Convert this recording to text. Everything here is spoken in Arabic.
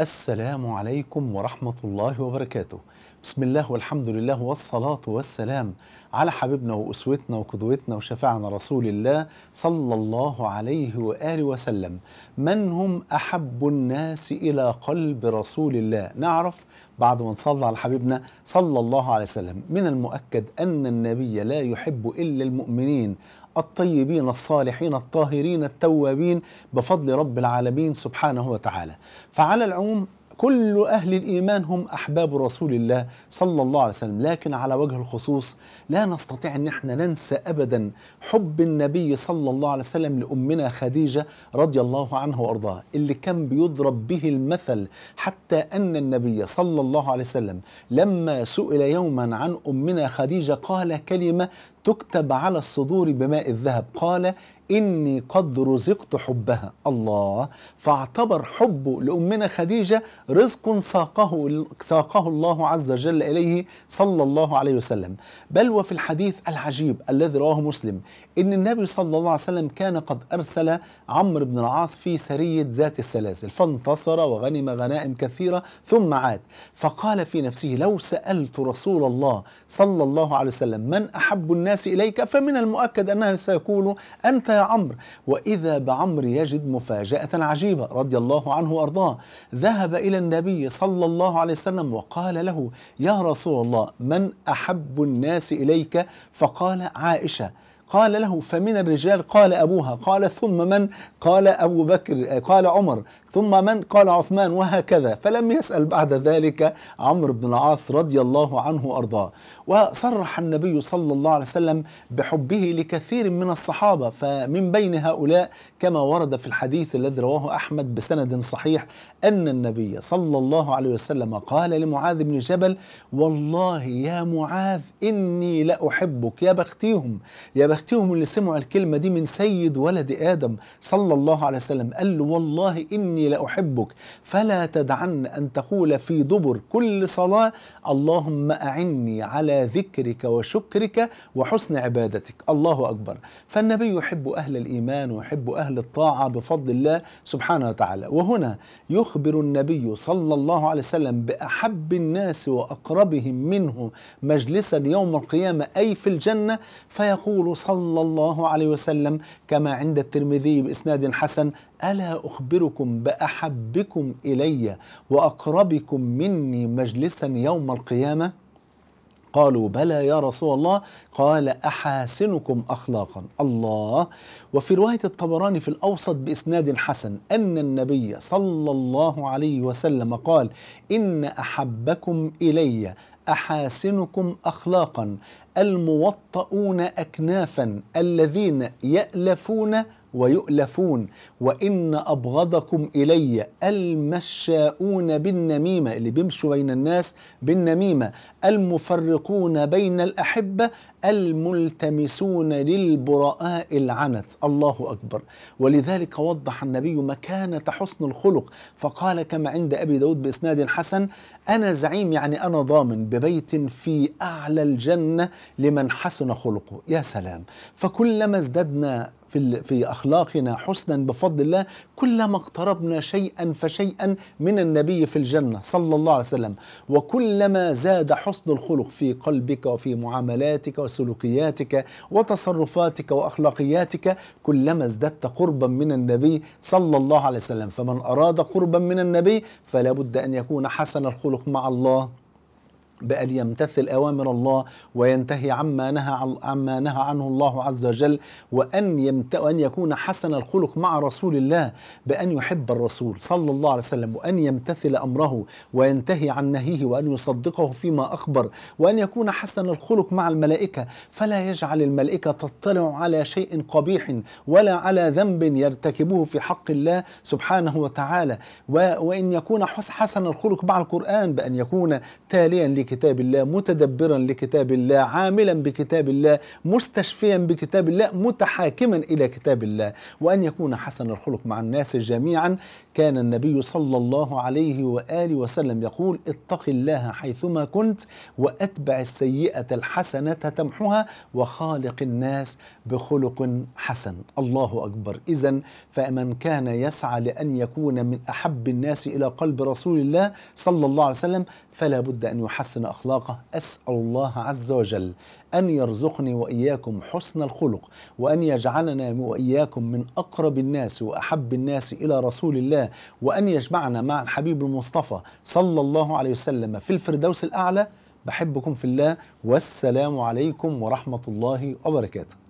السلام عليكم ورحمة الله وبركاته بسم الله والحمد لله والصلاة والسلام على حبيبنا وأسوتنا وقدوتنا وشفاعنا رسول الله صلى الله عليه وآله وسلم من هم أحب الناس إلى قلب رسول الله نعرف بعد ما نصلى على حبيبنا صلى الله عليه وسلم من المؤكد أن النبي لا يحب إلا المؤمنين الطيبين الصالحين الطاهرين التوابين بفضل رب العالمين سبحانه وتعالى فعلى العموم كل أهل الإيمان هم أحباب رسول الله صلى الله عليه وسلم لكن على وجه الخصوص لا نستطيع أن احنا ننسى أبدا حب النبي صلى الله عليه وسلم لأمنا خديجة رضي الله عنها وأرضاها اللي كان بيضرب به المثل حتى أن النبي صلى الله عليه وسلم لما سئل يوما عن أمنا خديجة قال كلمة تكتب على الصدور بماء الذهب قال إني قد رزقت حبها الله فاعتبر حبه لأمنا خديجة رزق ساقه, ساقه الله عز وجل إليه صلى الله عليه وسلم بل وفي الحديث العجيب الذي رواه مسلم إن النبي صلى الله عليه وسلم كان قد أرسل عمرو بن العاص في سرية ذات السلاسل فانتصر وغنم غنائم كثيرة ثم عاد فقال في نفسه لو سألت رسول الله صلى الله عليه وسلم من أحب الناس الناس إليك فمن المؤكد أنه سيقول أنت يا عمرو وإذا بعمر يجد مفاجأة عجيبة رضي الله عنه وأرضاه ذهب إلى النبي صلى الله عليه وسلم وقال له يا رسول الله من أحب الناس إليك فقال عائشة قال له فمن الرجال قال أبوها قال ثم من قال أبو بكر قال عمر ثم من قال عثمان وهكذا فلم يسأل بعد ذلك عمرو بن العاص رضي الله عنه وأرضاه وصرح النبي صلى الله عليه وسلم بحبه لكثير من الصحابة فمن بين هؤلاء كما ورد في الحديث الذي رواه أحمد بسند صحيح أن النبي صلى الله عليه وسلم قال لمعاذ بن جبل والله يا معاذ إني لأحبك يا بختيهم يا بختيهم اللي سمعوا الكلمة دي من سيد ولد آدم صلى الله عليه وسلم قال له والله إني لأحبك فلا تدعن أن تقول في دبر كل صلاة اللهم أعني على ذكرك وشكرك وحسن عبادتك الله أكبر فالنبي يحب أهل الإيمان ويحب أهل الطاعة بفضل الله سبحانه وتعالى وهنا يخبر النبي صلى الله عليه وسلم بأحب الناس وأقربهم منه مجلسا يوم القيامة أي في الجنة فيقول صلى الله عليه وسلم كما عند الترمذي بإسناد حسن ألا أخبركم بأحبكم إلي وأقربكم مني مجلسا يوم القيامة قالوا بلى يا رسول الله قال أحاسنكم أخلاقا الله وفي رواية الطبراني في الأوسط بإسناد حسن أن النبي صلى الله عليه وسلم قال إن أحبكم إلي أحاسنكم أخلاقا الموطؤون أكنافا الذين يألفون ويؤلفون وإن أبغضكم إلي المشاؤون بالنميمة اللي بيمشوا بين الناس بالنميمة المفرقون بين الأحبة الملتمسون للبراء العنت الله أكبر ولذلك وضح النبي مكانة حسن الخلق فقال كما عند أبي داود بإسناد حسن أنا زعيم يعني أنا ضامن ببيت في أعلى الجنة لمن حسن خلقه يا سلام فكلما ازددنا في في اخلاقنا حسنا بفضل الله كلما اقتربنا شيئا فشيئا من النبي في الجنه صلى الله عليه وسلم وكلما زاد حسن الخلق في قلبك وفي معاملاتك وسلوكياتك وتصرفاتك واخلاقياتك كلما ازددت قربا من النبي صلى الله عليه وسلم فمن اراد قربا من النبي فلا بد ان يكون حسن الخلق مع الله بأن يمتثل أوامر الله وينتهي عما نهى عما نهى عنه الله عز وجل وأن يمت... وأن يكون حسن الخلق مع رسول الله بأن يحب الرسول صلى الله عليه وسلم وأن يمتثل أمره وينتهي عن نهيه وأن يصدقه فيما أخبر وأن يكون حسن الخلق مع الملائكة فلا يجعل الملائكة تطلع على شيء قبيح ولا على ذنب يرتكبه في حق الله سبحانه وتعالى و... وأن يكون حسن الخلق مع القرآن بأن يكون تاليا لك لكتاب الله متدبرا لكتاب الله عاملا بكتاب الله مستشفيا بكتاب الله متحاكما إلى كتاب الله وأن يكون حسن الخلق مع الناس جميعا كان النبي صلى الله عليه وآله وسلم يقول اتق الله حيثما كنت وأتبع السيئة الحسنة تمحها وخالق الناس بخلق حسن الله أكبر إذا فمن كان يسعى لأن يكون من أحب الناس إلى قلب رسول الله صلى الله عليه وسلم فلا بد أن يحسن حسن أخلاقه أسأل الله عز وجل أن يرزقني وإياكم حسن الخلق وأن يجعلنا وإياكم من أقرب الناس وأحب الناس إلى رسول الله وأن يجمعنا مع الحبيب المصطفى صلى الله عليه وسلم في الفردوس الأعلى بحبكم في الله والسلام عليكم ورحمة الله وبركاته